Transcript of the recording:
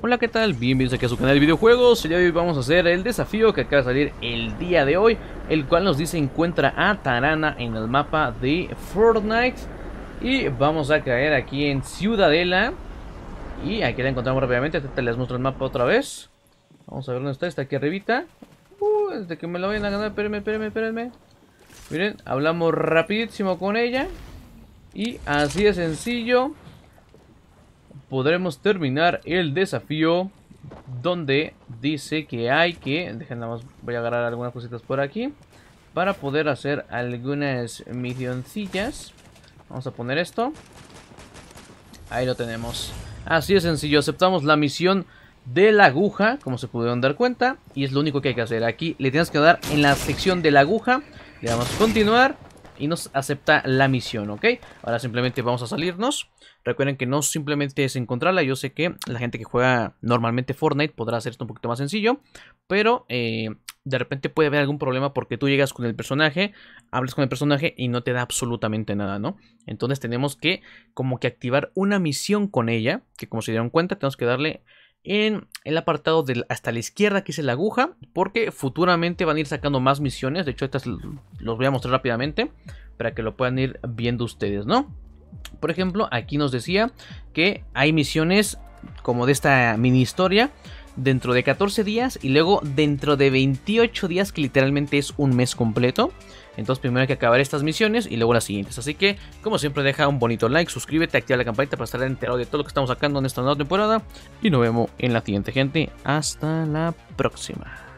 Hola, ¿qué tal? Bienvenidos aquí a su canal de videojuegos. Y hoy vamos a hacer el desafío que acaba de salir el día de hoy, el cual nos dice encuentra a Tarana en el mapa de Fortnite. Y vamos a caer aquí en Ciudadela. Y aquí la encontramos rápidamente. les muestro el mapa otra vez. Vamos a ver dónde está. Está aquí arribita. Uh, desde que me la vayan a ganar. Espérenme, espérenme, espérenme. Miren, hablamos rapidísimo con ella. Y así de sencillo podremos terminar el desafío donde dice que hay que... Dejen voy a agarrar algunas cositas por aquí. Para poder hacer algunas misioncillas. Vamos a poner esto. Ahí lo tenemos. Así de sencillo, aceptamos la misión de la aguja, como se pudieron dar cuenta. Y es lo único que hay que hacer. Aquí le tienes que dar en la sección de la aguja. Le damos continuar y nos acepta la misión, ¿ok? Ahora simplemente vamos a salirnos. Recuerden que no simplemente es encontrarla, yo sé que la gente que juega normalmente Fortnite podrá hacer esto un poquito más sencillo, pero eh, de repente puede haber algún problema porque tú llegas con el personaje, hablas con el personaje y no te da absolutamente nada, ¿no? Entonces tenemos que como que activar una misión con ella, que como se dieron cuenta tenemos que darle en el apartado hasta la izquierda que es la aguja porque futuramente van a ir sacando más misiones de hecho estas los voy a mostrar rápidamente para que lo puedan ir viendo ustedes no por ejemplo aquí nos decía que hay misiones como de esta mini historia dentro de 14 días y luego dentro de 28 días, que literalmente es un mes completo. Entonces primero hay que acabar estas misiones y luego las siguientes. Así que, como siempre, deja un bonito like, suscríbete, activa la campanita para estar enterado de todo lo que estamos sacando en esta nueva temporada. Y nos vemos en la siguiente, gente. Hasta la próxima.